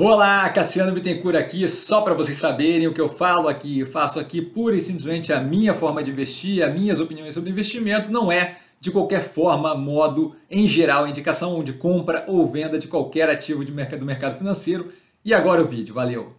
Olá, Cassiano Bittencourt aqui, só para vocês saberem o que eu falo aqui, eu faço aqui pura e simplesmente a minha forma de investir, as minhas opiniões sobre investimento, não é de qualquer forma, modo, em geral, indicação de compra ou venda de qualquer ativo de mercado, do mercado financeiro. E agora o vídeo, valeu!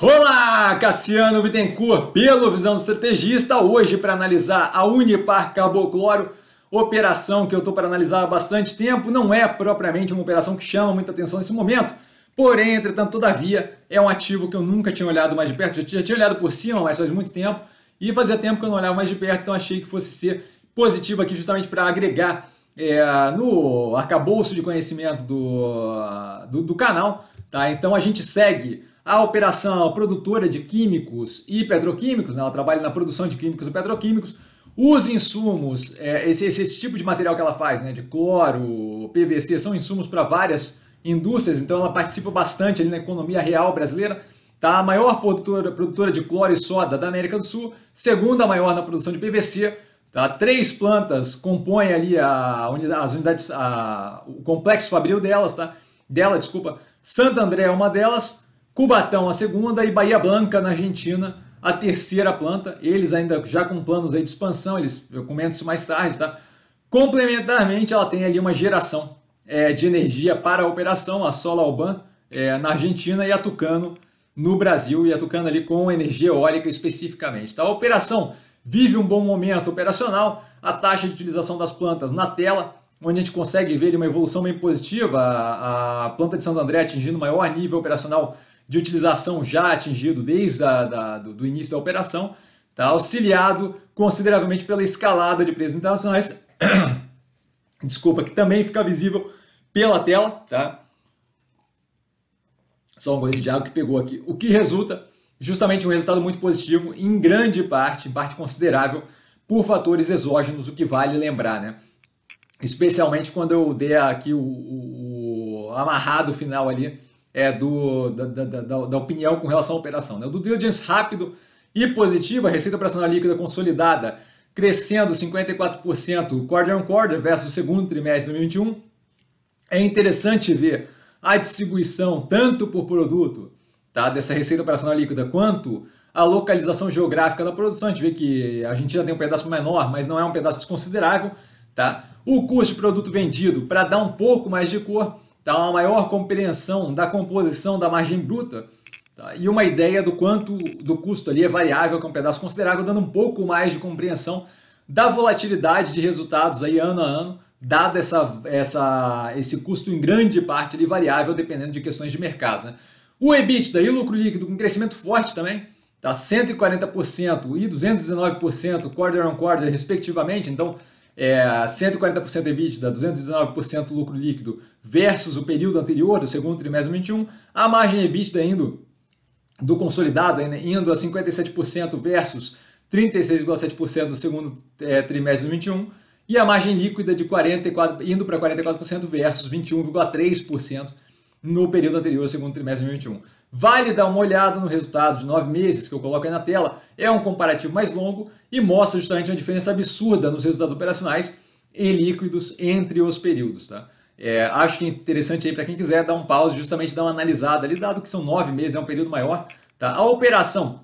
Olá, Cassiano Bittencourt, pelo Visão do Estrategista, hoje para analisar a Unipar Carbocloro, operação que eu estou para analisar há bastante tempo, não é propriamente uma operação que chama muita atenção nesse momento, Porém, entretanto, todavia, é um ativo que eu nunca tinha olhado mais de perto. Já tinha, já tinha olhado por cima, mas faz muito tempo. E fazia tempo que eu não olhava mais de perto, então achei que fosse ser positivo aqui justamente para agregar é, no arcabouço de conhecimento do, do, do canal. Tá? Então a gente segue a operação produtora de químicos e petroquímicos, né? ela trabalha na produção de químicos e petroquímicos, os insumos, é, esse, esse, esse, tipo de material que ela faz, né? de cloro, PVC, são insumos para várias indústrias, então ela participa bastante ali na economia real brasileira. Tá? A maior produtora, produtora de cloro e soda da América do Sul, segunda maior na produção de PVC. Tá? Três plantas compõem ali a unidade, as unidades, a, o complexo fabril delas, tá? dela, desculpa. Santo André é uma delas, Cubatão a segunda e Bahia Blanca na Argentina a terceira planta. Eles ainda já com planos aí de expansão, eles, eu comento isso mais tarde, tá? Complementarmente, ela tem ali uma geração é, de energia para a operação, a Solalban é, na Argentina e a Tucano no Brasil, e a Tucano ali com energia eólica especificamente. Tá? A operação vive um bom momento operacional, a taxa de utilização das plantas na tela, onde a gente consegue ver uma evolução bem positiva, a, a planta de Santo André atingindo o maior nível operacional de utilização já atingido desde a, da, do, do, início da operação, tá? auxiliado consideravelmente pela escalada de preços internacionais desculpa, que também fica visível pela tela, tá? Só um golinho de água que pegou aqui. O que resulta justamente um resultado muito positivo, em grande parte, em parte considerável, por fatores exógenos, o que vale lembrar, né? Especialmente quando eu der aqui o, o, o amarrado final ali é do, da, da, da, da, opinião com relação à operação. Né? Do diligence rápido e positivo, a receita operacional líquida consolidada crescendo 54% quarter on quarter versus o segundo trimestre de 2021. É interessante ver a distribuição tanto por produto, tá, dessa receita operacional líquida, quanto a localização geográfica da produção. A gente vê que a Argentina tem um pedaço menor, mas não é um pedaço desconsiderável, tá? O custo de produto vendido para dar um pouco mais de cor, tá? Uma maior compreensão da composição da margem bruta Tá? E uma ideia do quanto do custo ali é variável, que é um pedaço considerável, dando um pouco mais de compreensão da volatilidade de resultados aí ano a ano, dado essa, essa, esse custo em grande parte ali variável, dependendo de questões de mercado. Né? O EBITDA e o lucro líquido com crescimento forte também, tá? 140% e 219% quarter on quarter, respectivamente. Então, é, 140% EBITDA, 219% lucro líquido versus o período anterior, do segundo trimestre de 21, a margem EBITDA indo do consolidado, indo a 57% versus 36,7% no segundo é, trimestre de 21, e a margem líquida de 44, indo para 44% versus 21,3% no período anterior, segundo trimestre de 2021. Vale dar uma olhada no resultado de nove meses que eu coloco aí na tela, é um comparativo mais longo e mostra justamente uma diferença absurda nos resultados operacionais e líquidos entre os períodos. Tá? É, acho que é interessante aí para quem quiser dar um pause, justamente dar uma analisada ali, dado que são nove meses, é um período maior. Tá? A operação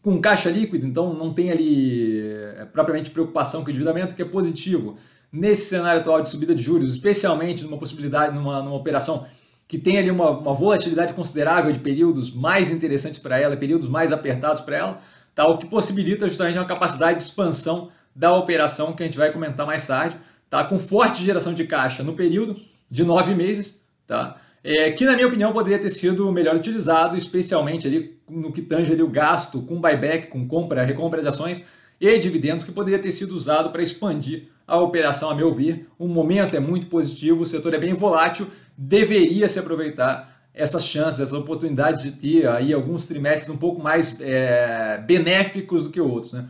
com caixa líquido, então não tem ali é, propriamente preocupação com endividamento, que é positivo. Nesse cenário atual de subida de juros, especialmente numa possibilidade, numa, numa operação que tem ali uma, uma volatilidade considerável de períodos mais interessantes para ela, períodos mais apertados para ela, tá? o que possibilita justamente é uma capacidade de expansão da operação que a gente vai comentar mais tarde tá? com forte geração de caixa no período de nove meses, tá? É, que na minha opinião poderia ter sido melhor utilizado, especialmente ali no que tange ali, o gasto com buyback, com compra, recompra de ações e dividendos, que poderia ter sido usado para expandir a operação, a meu ver. O momento é muito positivo, o setor é bem volátil, deveria se aproveitar essas chances, essas oportunidades de ter aí alguns trimestres um pouco mais é, benéficos do que outros. Né?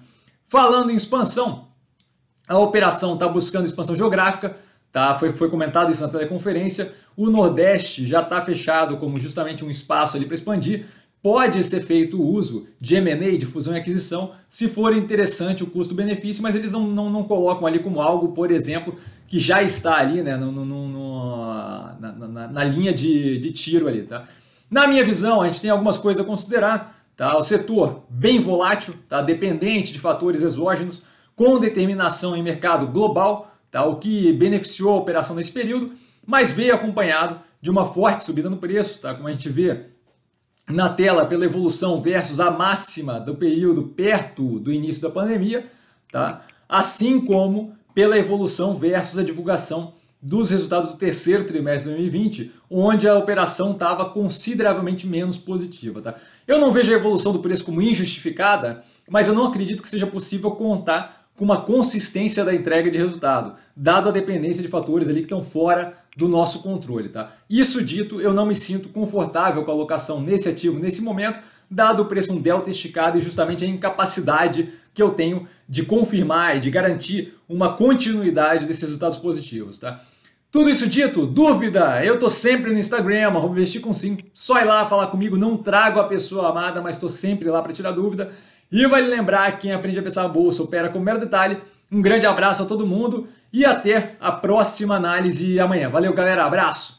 Falando em expansão, a operação está buscando expansão geográfica, tá? foi, foi comentado isso na teleconferência. O Nordeste já está fechado como justamente um espaço ali para expandir. Pode ser feito o uso de M&A, de fusão e aquisição, se for interessante o custo-benefício, mas eles não, não, não colocam ali como algo, por exemplo, que já está ali né, no, no, no na, na, na, linha de, de tiro ali. Tá? Na minha visão, a gente tem algumas coisas a considerar. Tá? O setor bem volátil, tá? dependente de fatores exógenos, com determinação em mercado global, tá? o que beneficiou a operação nesse período, mas veio acompanhado de uma forte subida no preço, tá? como a gente vê na tela pela evolução versus a máxima do período perto do início da pandemia, tá? assim como pela evolução versus a divulgação dos resultados do terceiro trimestre de 2020, onde a operação estava consideravelmente menos positiva. Tá? Eu não vejo a evolução do preço como injustificada, mas eu não acredito que seja possível contar com uma consistência da entrega de resultado, dado a dependência de fatores ali que estão fora do nosso controle, tá? Isso dito, eu não me sinto confortável com a alocação nesse ativo nesse momento, dado o preço um delta esticado e justamente a incapacidade que eu tenho de confirmar e de garantir uma continuidade desses resultados positivos, tá? Tudo isso dito, dúvida? Eu tô sempre no Instagram, investir com sim. Só ir lá falar comigo, não trago a pessoa amada, mas tô sempre lá para tirar dúvida. E vale lembrar, quem aprende a pensar a bolsa opera com mero detalhe. Um grande abraço a todo mundo e até a próxima análise amanhã. Valeu, galera. Abraço!